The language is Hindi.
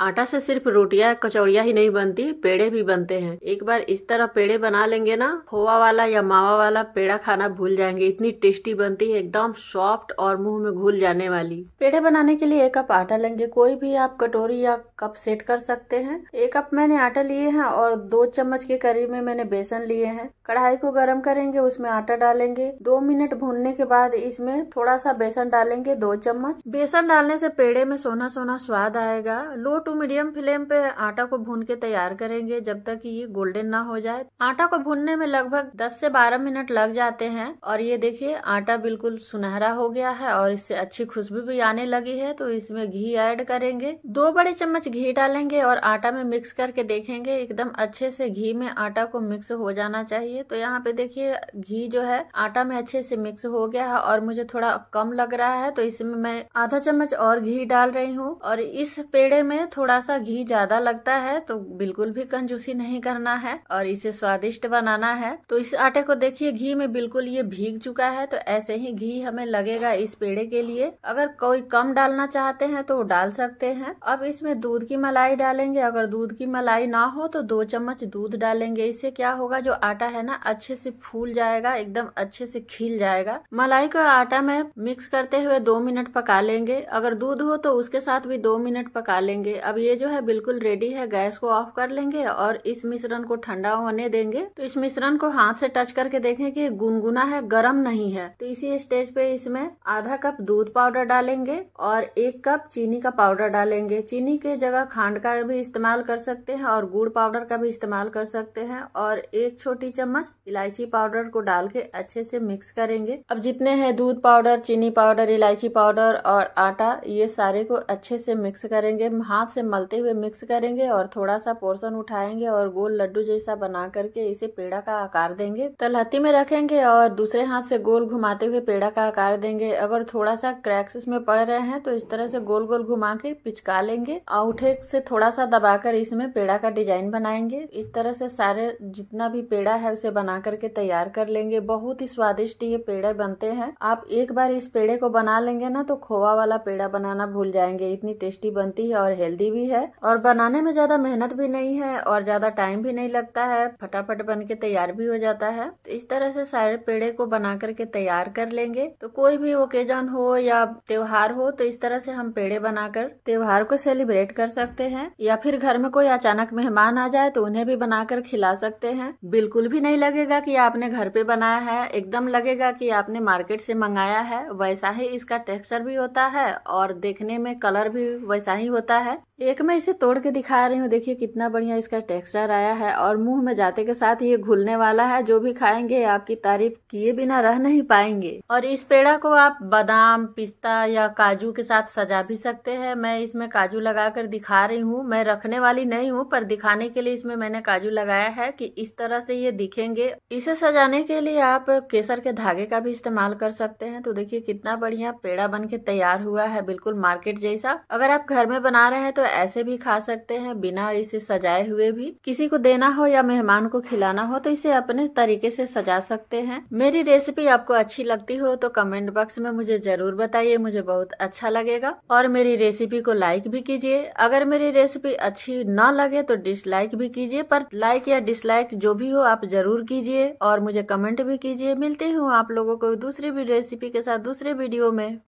आटा से सिर्फ रोटियां कचौड़िया ही नहीं बनती पेड़े भी बनते हैं एक बार इस तरह पेड़े बना लेंगे ना खोवा वाला या मावा वाला पेड़ा खाना भूल जाएंगे इतनी टेस्टी बनती है एकदम सॉफ्ट और मुंह में घुल जाने वाली पेड़े बनाने के लिए एक कप आटा लेंगे कोई भी आप कटोरी या कप सेट कर सकते हैं एक कप मैंने आटा लिए है और दो चम्मच के करीब में मैंने बेसन लिए है कढ़ाई को गर्म करेंगे उसमें आटा डालेंगे दो मिनट भूनने के बाद इसमें थोड़ा सा बेसन डालेंगे दो चम्मच बेसन डालने से पेड़े में सोना सोना स्वाद आएगा लोट टू मीडियम फ्लेम पे आटा को भून के तैयार करेंगे जब तक ये गोल्डन ना हो जाए आटा को भूनने में लगभग 10 से 12 मिनट लग जाते हैं और ये देखिए आटा बिल्कुल सुनहरा हो गया है और इससे अच्छी खुशबू भी आने लगी है तो इसमें घी ऐड करेंगे दो बड़े चम्मच घी डालेंगे और आटा में मिक्स करके देखेंगे एकदम अच्छे से घी में आटा को मिक्स हो जाना चाहिए तो यहाँ पे देखिए घी जो है आटा में अच्छे से मिक्स हो गया है और मुझे थोड़ा कम लग रहा है तो इसमें मैं आधा चम्मच और घी डाल रही हूँ और इस पेड़े में थोड़ा सा घी ज्यादा लगता है तो बिल्कुल भी कंजूसी नहीं करना है और इसे स्वादिष्ट बनाना है तो इस आटे को देखिए घी में बिल्कुल ये भीग चुका है तो ऐसे ही घी हमें लगेगा इस पेड़े के लिए अगर कोई कम डालना चाहते हैं तो डाल सकते हैं अब इसमें दूध की मलाई डालेंगे अगर दूध की मलाई ना हो तो दो चम्मच दूध डालेंगे इससे क्या होगा जो आटा है ना अच्छे से फूल जाएगा एकदम अच्छे से खिल जाएगा मलाई को आटा में मिक्स करते हुए दो मिनट पका लेंगे अगर दूध हो तो उसके साथ भी दो मिनट पका लेंगे अब ये जो है बिल्कुल रेडी है गैस को ऑफ कर लेंगे और इस मिश्रण को ठंडा होने देंगे तो इस मिश्रण को हाथ से टच करके देखें कि गुनगुना है गर्म नहीं है तो इसी स्टेज पे इसमें आधा कप दूध पाउडर डालेंगे और एक कप चीनी का पाउडर डालेंगे चीनी के जगह खांड का भी इस्तेमाल कर सकते हैं और गुड़ पाउडर का भी इस्तेमाल कर सकते हैं और एक छोटी चम्मच इलायची पाउडर को डाल के अच्छे से मिक्स करेंगे अब जितने हैं दूध पाउडर चीनी पाउडर इलायची पाउडर और आटा ये सारे को अच्छे से मिक्स करेंगे हाथ से मलते हुए मिक्स करेंगे और थोड़ा सा पोर्शन उठाएंगे और गोल लड्डू जैसा बना करके इसे पेड़ा का आकार देंगे तलहती में रखेंगे और दूसरे हाथ से गोल घुमाते हुए पेड़ा का आकार देंगे अगर थोड़ा सा क्रैक्स इसमें पड़ रहे हैं तो इस तरह से गोल गोल घुमा के पिचका लेंगे औठे से थोड़ा सा दबाकर इसमें पेड़ा का डिजाइन बनाएंगे इस तरह से सारे जितना भी पेड़ा है उसे बना करके तैयार कर लेंगे बहुत ही स्वादिष्ट ये पेड़े बनते हैं आप एक बार इस पेड़े को बना लेंगे ना तो खोवा वाला पेड़ा बनाना भूल जाएंगे इतनी टेस्टी बनती है और हेल्दी जल्दी भी है और बनाने में ज्यादा मेहनत भी नहीं है और ज्यादा टाइम भी नहीं लगता है फटाफट बन के तैयार भी हो जाता है तो इस तरह से सारे पेड़े को बना करके तैयार कर लेंगे तो कोई भी ओकेजन हो या त्योहार हो तो इस तरह से हम पेड़े बनाकर त्योहार को सेलिब्रेट कर सकते हैं या फिर घर में कोई अचानक मेहमान आ जाए तो उन्हें भी बनाकर खिला सकते हैं बिल्कुल भी नहीं लगेगा कि आपने घर पे बनाया है एकदम लगेगा कि आपने मार्केट से मंगाया है वैसा ही इसका टेक्सचर भी होता है और देखने में कलर भी वैसा ही होता है एक मैं इसे तोड़ के दिखा रही हूँ देखिए कितना बढ़िया इसका टेक्सचर आया है और मुंह में जाते के साथ ये घुलने वाला है जो भी खाएंगे आपकी तारीफ किए बिना रह नहीं पाएंगे और इस पेड़ा को आप बादाम पिस्ता या काजू के साथ सजा भी सकते हैं मैं इसमें काजू लगाकर दिखा रही हूँ मैं रखने वाली नहीं हूँ पर दिखाने के लिए इसमें मैंने काजू लगाया है की इस तरह से ये दिखेंगे इसे सजाने के लिए आप केसर के धागे का भी इस्तेमाल कर सकते हैं तो देखिये कितना बढ़िया पेड़ा बन के तैयार हुआ है बिल्कुल मार्केट जैसा अगर आप घर में बना रहे हैं तो ऐसे भी खा सकते हैं बिना इसे सजाए हुए भी किसी को देना हो या मेहमान को खिलाना हो तो इसे अपने तरीके से सजा सकते हैं मेरी रेसिपी आपको अच्छी लगती हो तो कमेंट बॉक्स में मुझे जरूर बताइए मुझे बहुत अच्छा लगेगा और मेरी रेसिपी को लाइक भी कीजिए अगर मेरी रेसिपी अच्छी न लगे तो डिसलाइक भी कीजिए पर लाइक या डिसलाइक जो भी हो आप जरूर कीजिए और मुझे कमेंट भी कीजिए मिलती हूँ आप लोगों को दूसरी भी रेसिपी के साथ दूसरे वीडियो में